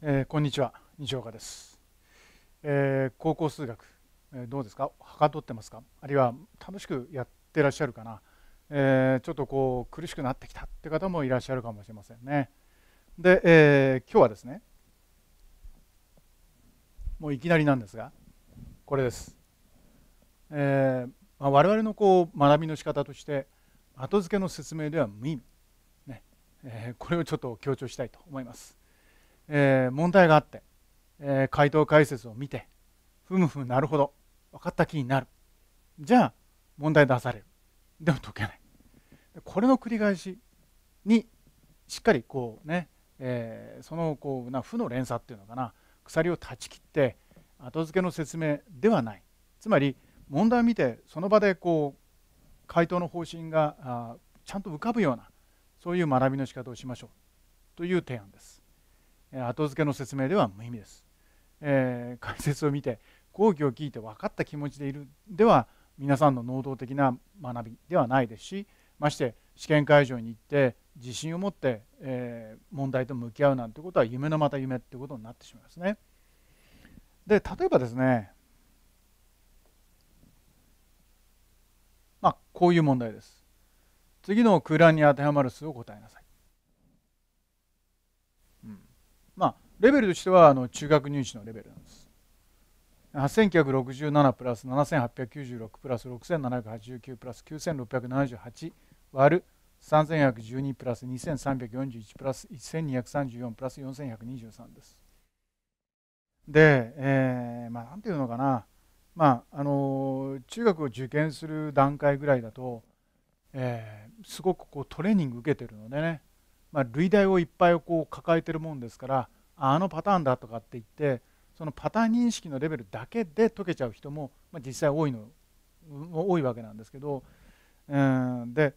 えー、こんにちは西岡です、えー、高校数学、えー、どうですかはかどってますかあるいは楽しくやってらっしゃるかな、えちょっとこう苦しくなってきたって方もいらっしゃるかもしれませんねで、え今日はですねもういきなりなんですがこれです、えまあ、我々のこう学びの仕方として後付けの説明では無意味、ねえこれをちょっと強調したいと思いますえー、問題があって、えー、回答解説を見てふむふむなるほど分かった気になるじゃあ問題出されるでも解けないこれの繰り返しにしっかりこうね、えー、そのこうな負の連鎖っていうのかな鎖を断ち切って後付けの説明ではないつまり問題を見てその場でこう回答の方針がちゃんと浮かぶようなそういう学びの仕方をしましょうという提案です。後付けの説明では無意味です、えー、解説を見て講義を聞いて分かった気持ちでいるでは皆さんの能動的な学びではないですしまして試験会場に行って自信を持って、えー、問題と向き合うなんてことは夢のまた夢ってことになってしまいますね。で例えばですねまあこういう問題です。次の空欄に当てはまる数を答えなさい。まあ、レベルとしてはあの中学入試のレベルなんです。8967プラス7896プラス6789プラス9678割る3112プラス2341プラス1234プラス4123です。で、えー、まあなんていうのかな、まああの中学を受験する段階ぐらいだと、えー、すごくこうトレーニング受けてるのでねまあ、類題をいっぱいこう抱えてるもんですからあのパターンだとかって言ってそのパターン認識のレベルだけで解けちゃう人も、まあ、実際多いの多いわけなんですけどうんで、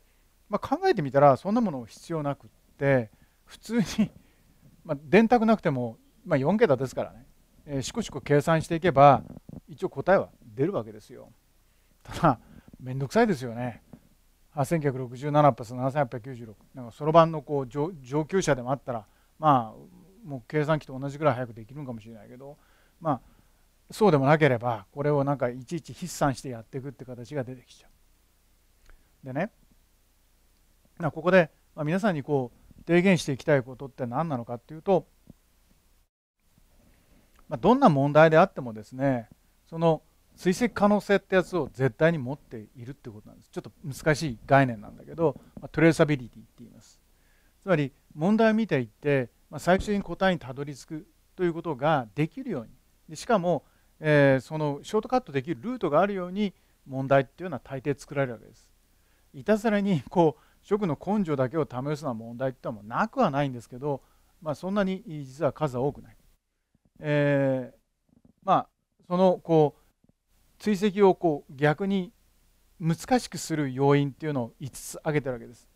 まあ、考えてみたらそんなもの必要なくって普通に まあ、電卓なくても、まあ、4桁ですからね、えー、しこしこ計算していけば一応答えは出るわけですよただ面倒くさいですよね8967プラス7896なんかそろばんのこう上上級者でもあったらまあもう計算機と同じぐらい早くできるのかもしれないけどまあそうでもなければこれをなんかいちいち筆算してやっていくって形が出てきちゃう。でねここで皆さんにこう提言していきたいことって何なのかっていうとどんな問題であってもですねその追跡可能性ってやつを絶対に持っているってことなんですちょっと難しい概念なんだけど、まあ、トレーサビリティって言いますつまり問題を見ていって、まあ、最終的に答えにたどり着くということができるようにでしかも、えー、そのショートカットできるルートがあるように問題っていうのは大抵作られるわけですいたずらにこう職の根性だけを試すような問題ってのはなくはないんですけど、まあ、そんなに実は数は多くない。えー、まあそのこう追跡をこう逆に難しくする要因っていうのを5つ挙げてるわけです。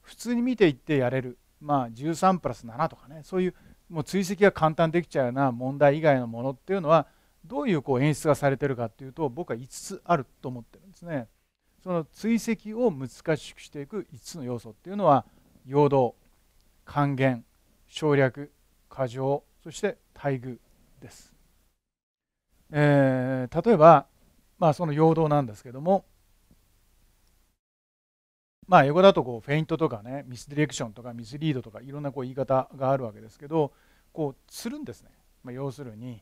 普通に見ていってやれる、まあ、13プラス7とかねそういうもう追跡が簡単できちゃうような問題以外のものっていうのはどういうこう演出がされてるかっていうと僕は5つあると思ってるんですね。その追跡を難しくしていく5つの要素っていうのは陽動還元省略過剰そして待遇です。えー、例えばまあ、その陽動なんですけども、まあ、英語だとこうフェイントとかねミスディレクションとかミスリードとかいろんなこう言い方があるわけですけどこうするんですね、まあ、要するに、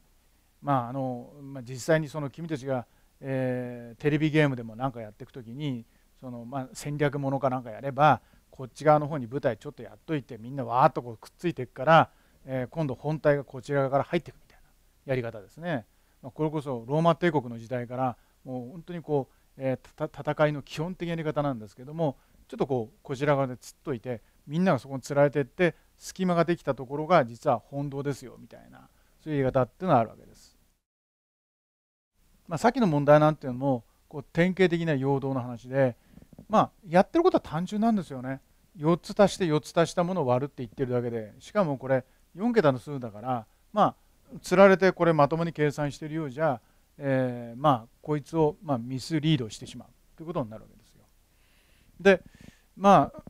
まああのまあ、実際にその君たちが、えー、テレビゲームでも何かやっていく時にその、まあ、戦略ものかなんかやればこっち側の方に舞台ちょっとやっといてみんなわーっとこうくっついていくから、えー、今度本体がこちら側から入っていくみたいなやり方ですね。まあ、これこそローマ帝国の時代からもう本当にこう、えー、戦いの基本的なやり方なんですけどもちょっとこうこちら側でつっといてみんながそこにつられていって隙間ができたところが実は本堂ですよみたいなそういうやり方っていうのはあるわけです。まあ、さっきの問題なんていうのもこう典型的な陽動の話で、まあ、やってることは単純なんですよね。4つ足して4つ足したものを割るって言ってるだけでしかもこれ4桁の数だからまあつられてこれまともに計算してるようじゃえー、まあ、こいつを、まあ、ミスリードしてしまうということになるわけですよ。でまあ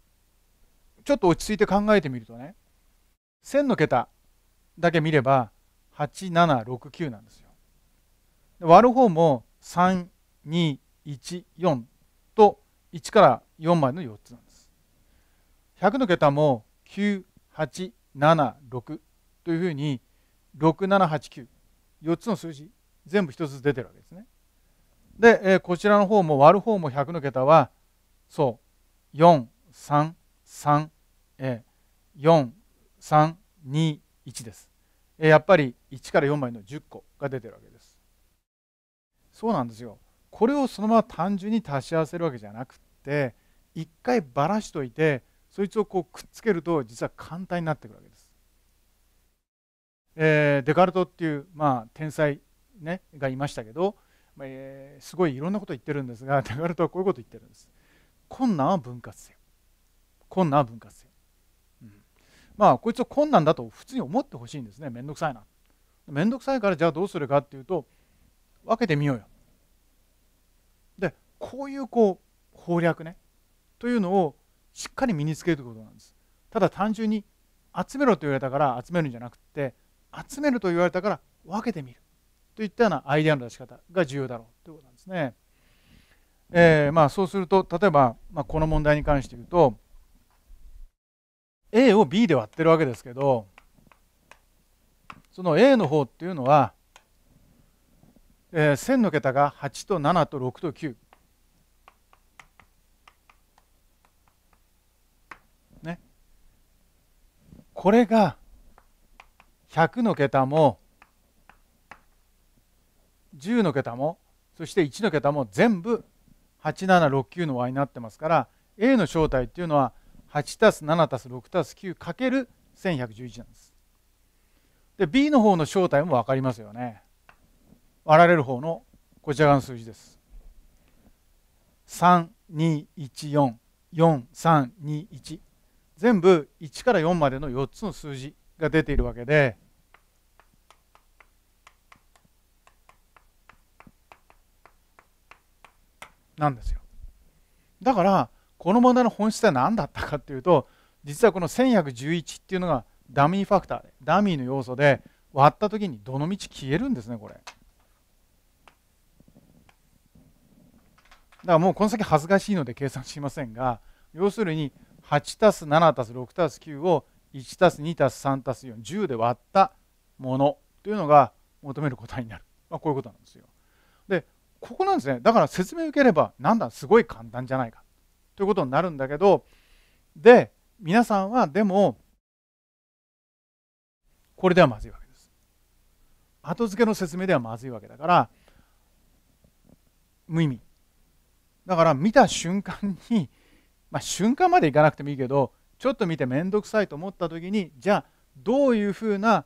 ちょっと落ち着いて考えてみるとね1000の桁だけ見れば8769なんですよ。割る方も3214と1から4までの4つなんです。100の桁も9876というふうに6789 4つの数字全部一つ出てるわけですね。で、えー、こちらの方も割る方も100の桁はそう4334、え4321です、えやっぱり1から4枚の10個が出てるわけです。そうなんですよ。これをそのまま単純に足し合わせるわけじゃなくて一回ばらしといてそいつをこうくっつけると実は簡単になってくるわけです。えー、デカルトっていう、まあ、天才ね、がいましたけど、えー、すごいいろんなこと言ってるんですがテガルトはこういうこと言ってるんです困難は分割せよ困難は分割せよ、うん、まあこいつは困難だと普通に思ってほしいんですね面倒くさいな面倒くさいからじゃあどうするかっていうと分けてみようよでこういうこう法略ねというのをしっかり身につけるということなんですただ単純に集めろと言われたから集めるんじゃなくて集めると言われたから分けてみるといったようなアイデアの出し方が重要だろうということなんですね。えー、まあ、そうすると例えば、まあ、この問題に関して言うと A を B で割ってるわけですけどその A の方っていうのは、えー、線の桁が8と7と6と9。ね、これが100の桁も10の桁もそして1の桁も全部8769の和になってますから A の正体っていうのは8たす7たす6たす9かける1111なんです。で B の方の正体も分かりますよね。割られる方のこちら側の数字です。32144321全部1から4までの4つの数字が出ているわけでなんですよだからこの問題の本質は何だったかっていうと実はこの1111っていうのがダミーファクターでダミーの要素で割った時にどのみち消えるんですねこれだからもうこの先恥ずかしいので計算しませんが要するに8す7す6す9を1す2す3す410で割ったものというのが求める答えになる、まあ、こういうことなんですよでここなんですねだから説明受ければなんだすごい簡単じゃないかということになるんだけどで皆さんはでもこれではまずいわけです後付けの説明ではまずいわけだから無意味だから見た瞬間に、まあ、瞬間までいかなくてもいいけどちょっと見て面倒くさいと思った時にじゃあどういうふうな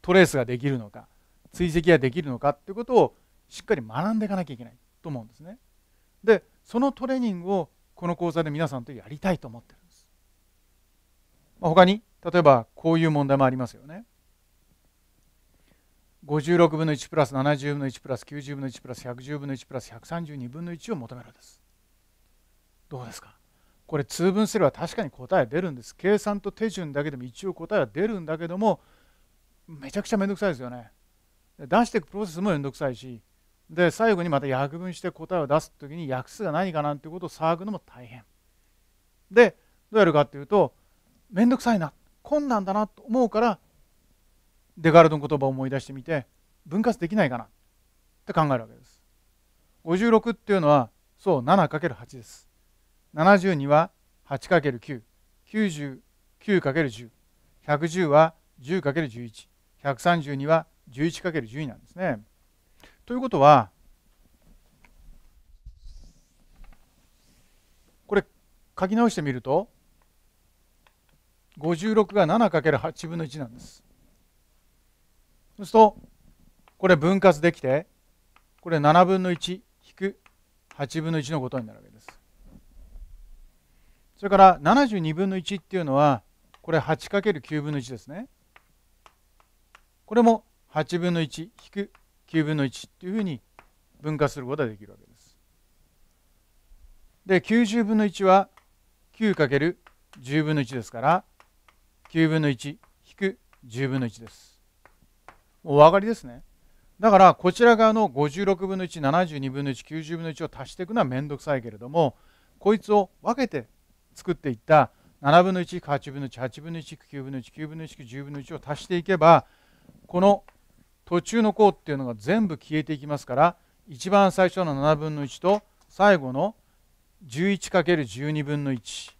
トレースができるのか追跡ができるのかっていうことをしっかり学んでいかなきゃいけないと思うんですね。でそのトレーニングをこの講座で皆さんとやりたいと思ってるんです。まあ、他に例えばこういう問題もありますよね。56分の1プラス70分の1プラス90分の1プラス110分の1プラス132分の1を求めるんです。どうですかこれ通分すれば確かに答え出るんです。計算と手順だけでも一応答えは出るんだけどもめちゃくちゃめんどくさいですよね。出していくプロセスもめんどくさいしで最後にまた約分して答えを出す時に約数が何かなんていうことを騒ぐのも大変でどうやるかっていうと面倒くさいな困難だなと思うからデカルトの言葉を思い出してみて分割できないかなって考えるわけです56っていうのはそう 7×8 です72は 8×999×10110 は 10×11132 は 11×12 なんですね。ということはこれ書き直してみると56が 7×8 分の1なんです。そうするとこれ分割できてこれ7分の1引く8分の1のことになるわけです。それから72分の1っていうのはこれ 8×9 分の1ですね。これも8分の1引く9分の1というふうに分化することができるわけです。で90分の1は 9×10 分の1ですから9分の1引く10分の1です。お分かりですね。だからこちら側の56分の172分の190分の1を足していくのは面倒くさいけれどもこいつを分けて作っていった7分の1 8分の18分の19分の19分の1 1分の1を足していけばこの途中の項っていうのが全部消えていきますから一番最初の7分の1と最後の 11×12 分の1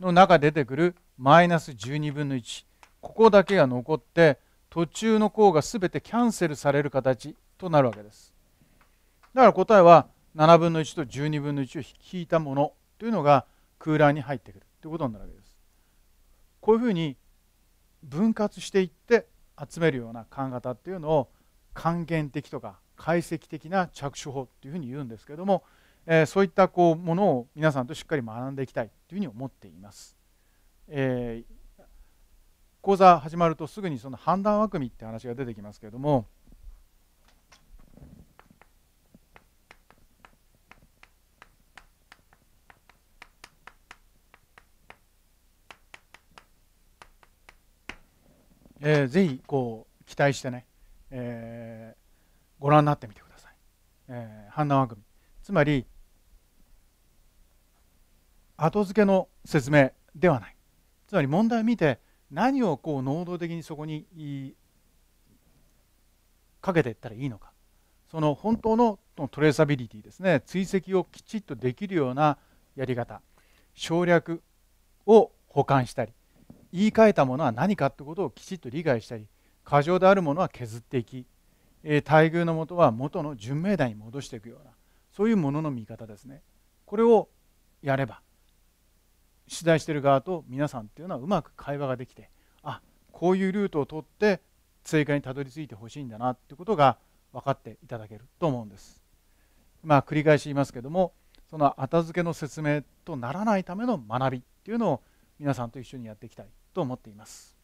の中出てくるマイナス12分の1ここだけが残って途中の項が全てキャンセルされる形となるわけです。だから答えは7分の1と12分の1を引いたものというのが空欄に入ってくるということになるわけです。こういうふうに分割していって集めるような考え方っていうのを還元的とか解析的な着手法っていうふうに言うんですけども、えー、そういったこうものを皆さんとしっかり学んでいきたいというふうに思っています。えー、講座始まるとすぐにその判断枠組みって話が出てきますけれどもえー、ぜひこう期待してね、えー、ご覧になってみてください、えー、判断番組つまり後付けの説明ではないつまり問題を見て何をこう能動的にそこにかけていったらいいのかその本当のトレーサビリティですね追跡をきちっとできるようなやり方省略を補完したり言い換えたものは何かということをきちっと理解したり過剰であるものは削っていき、えー、待遇のもとは元の純明台に戻していくようなそういうものの見方ですねこれをやれば取材してる側と皆さんっていうのはうまく会話ができてあこういうルートを取って追加にたどり着いてほしいんだなってことが分かっていただけると思うんです。まあ、繰り返し言いますけどもその後付けの説明とならないための学びっていうのを皆さんと一緒にやっていきたいと思っています